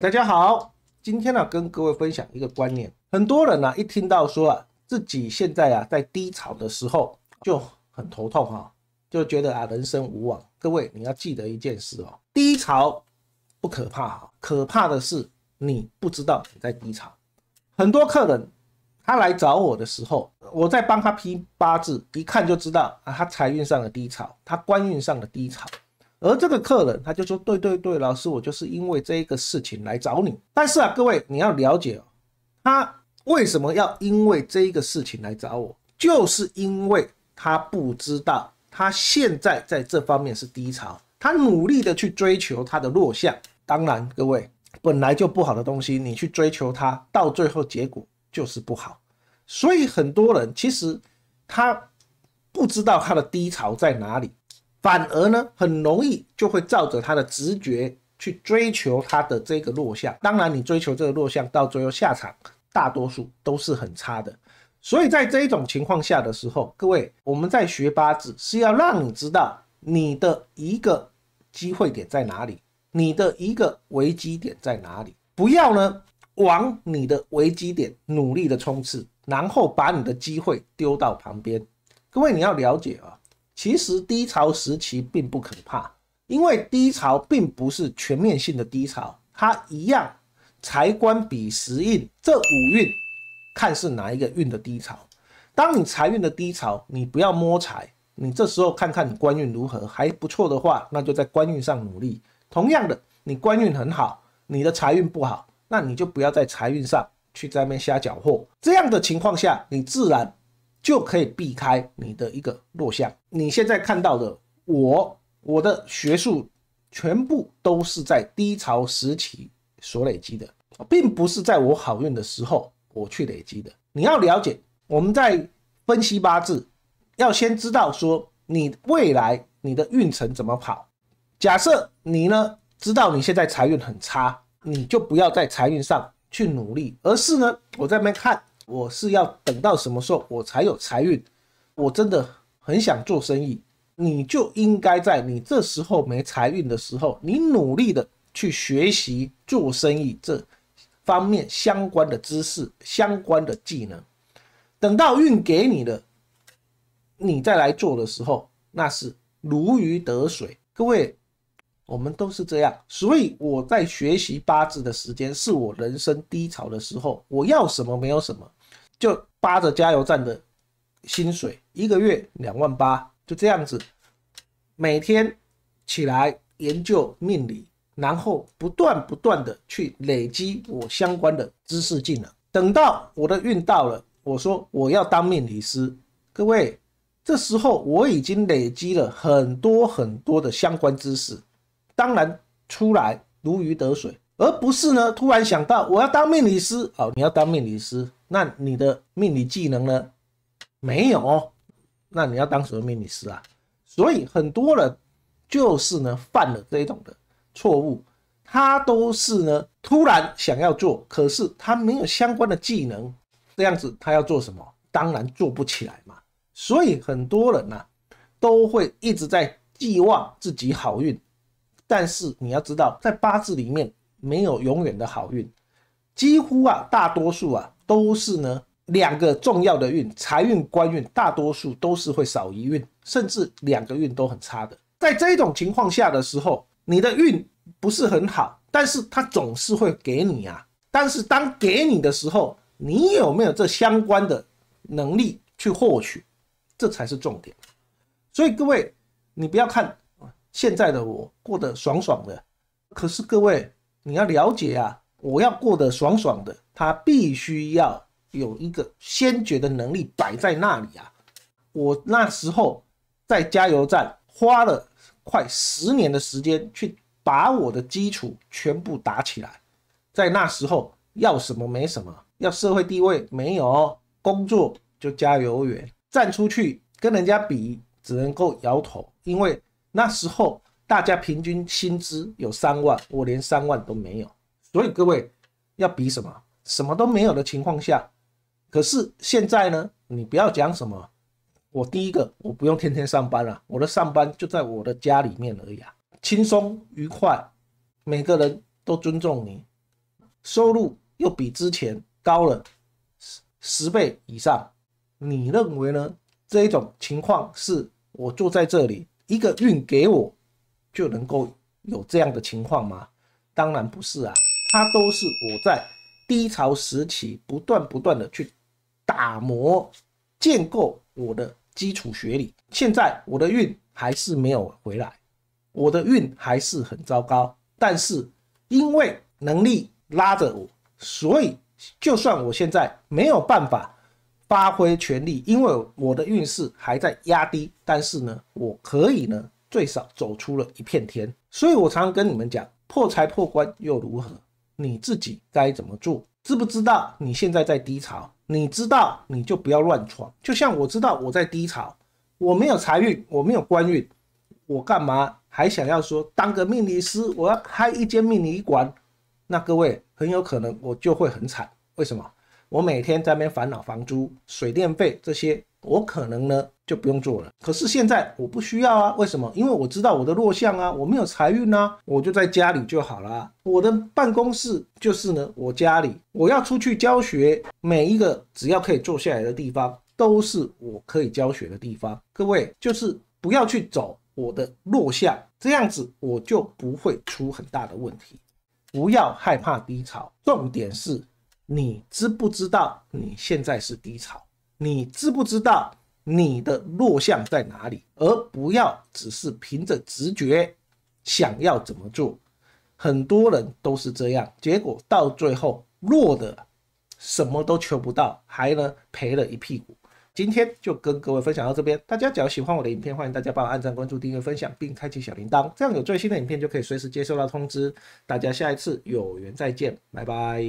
大家好，今天呢，跟各位分享一个观念。很多人呢，一听到说啊，自己现在啊，在低潮的时候，就很头痛哈，就觉得啊，人生无望。各位，你要记得一件事哦，低潮不可怕，可怕的是你不知道你在低潮。很多客人他来找我的时候，我在帮他批八字，一看就知道啊，他财运上的低潮，他官运上的低潮。而这个客人他就说：“对对对，老师，我就是因为这个事情来找你。但是啊，各位你要了解，他为什么要因为这个事情来找我，就是因为他不知道他现在在这方面是低潮，他努力的去追求他的弱项。当然，各位本来就不好的东西，你去追求它，到最后结果就是不好。所以很多人其实他不知道他的低潮在哪里。”反而呢，很容易就会照着他的直觉去追求他的这个弱项。当然，你追求这个弱项到最后下场，大多数都是很差的。所以在这一种情况下的时候，各位，我们在学八字是要让你知道你的一个机会点在哪里，你的一个危机点在哪里。不要呢往你的危机点努力的冲刺，然后把你的机会丢到旁边。各位，你要了解啊。其实低潮时期并不可怕，因为低潮并不是全面性的低潮，它一样财官比时运这五运看是哪一个运的低潮。当你财运的低潮，你不要摸财，你这时候看看你官运如何，还不错的话，那就在官运上努力。同样的，你官运很好，你的财运不好，那你就不要在财运上去在面瞎搅和。这样的情况下，你自然。就可以避开你的一个弱项。你现在看到的我，我的学术全部都是在低潮时期所累积的，并不是在我好运的时候我去累积的。你要了解，我们在分析八字，要先知道说你未来你的运程怎么跑。假设你呢知道你现在财运很差，你就不要在财运上去努力，而是呢我在那边看。我是要等到什么时候我才有财运？我真的很想做生意，你就应该在你这时候没财运的时候，你努力的去学习做生意这方面相关的知识、相关的技能。等到运给你的，你再来做的时候，那是如鱼得水。各位，我们都是这样，所以我在学习八字的时间是我人生低潮的时候，我要什么没有什么。就扒着加油站的薪水，一个月两万八，就这样子，每天起来研究命理，然后不断不断的去累积我相关的知识技能。等到我的运到了，我说我要当命理师，各位，这时候我已经累积了很多很多的相关知识，当然出来如鱼得水。而不是呢？突然想到我要当命理师，好，你要当命理师，那你的命理技能呢？没有，那你要当什么命理师啊？所以很多人就是呢犯了这种的错误，他都是呢突然想要做，可是他没有相关的技能，这样子他要做什么？当然做不起来嘛。所以很多人呢都会一直在寄望自己好运，但是你要知道，在八字里面。没有永远的好运，几乎啊，大多数啊都是呢两个重要的运，财运、官运，大多数都是会少一运，甚至两个运都很差的。在这种情况下的时候，你的运不是很好，但是它总是会给你啊，但是当给你的时候，你有没有这相关的能力去获取，这才是重点。所以各位，你不要看现在的我过得爽爽的，可是各位。你要了解啊，我要过得爽爽的，他必须要有一个先决的能力摆在那里啊。我那时候在加油站花了快十年的时间去把我的基础全部打起来。在那时候要什么没什么，要社会地位没有，工作就加油员，站出去跟人家比只能够摇头，因为那时候。大家平均薪资有三万，我连三万都没有，所以各位要比什么？什么都没有的情况下，可是现在呢？你不要讲什么，我第一个我不用天天上班了，我的上班就在我的家里面而已，啊，轻松愉快，每个人都尊重你，收入又比之前高了十十倍以上，你认为呢？这一种情况是我坐在这里，一个运给我。就能够有这样的情况吗？当然不是啊，它都是我在低潮时期不断不断的去打磨、建构我的基础学理。现在我的运还是没有回来，我的运还是很糟糕。但是因为能力拉着我，所以就算我现在没有办法发挥全力，因为我的运势还在压低，但是呢，我可以呢。最少走出了一片天，所以我常常跟你们讲：破财破官又如何？你自己该怎么做？知不知道你现在在低潮？你知道你就不要乱闯。就像我知道我在低潮，我没有财运，我没有官运，我干嘛还想要说当个命理师？我要开一间命理馆？那各位很有可能我就会很惨。为什么？我每天在那边烦恼房租、水电费这些。我可能呢就不用做了，可是现在我不需要啊？为什么？因为我知道我的弱项啊，我没有财运啊，我就在家里就好了。我的办公室就是呢，我家里。我要出去教学，每一个只要可以坐下来的地方，都是我可以教学的地方。各位就是不要去走我的弱项，这样子我就不会出很大的问题。不要害怕低潮，重点是你知不知道你现在是低潮？你知不知道你的弱项在哪里？而不要只是凭着直觉想要怎么做。很多人都是这样，结果到最后弱的什么都求不到，还呢赔了一屁股。今天就跟各位分享到这边，大家只要喜欢我的影片，欢迎大家帮我按赞、关注、订阅、分享，并开启小铃铛，这样有最新的影片就可以随时接收到通知。大家下一次有缘再见，拜拜。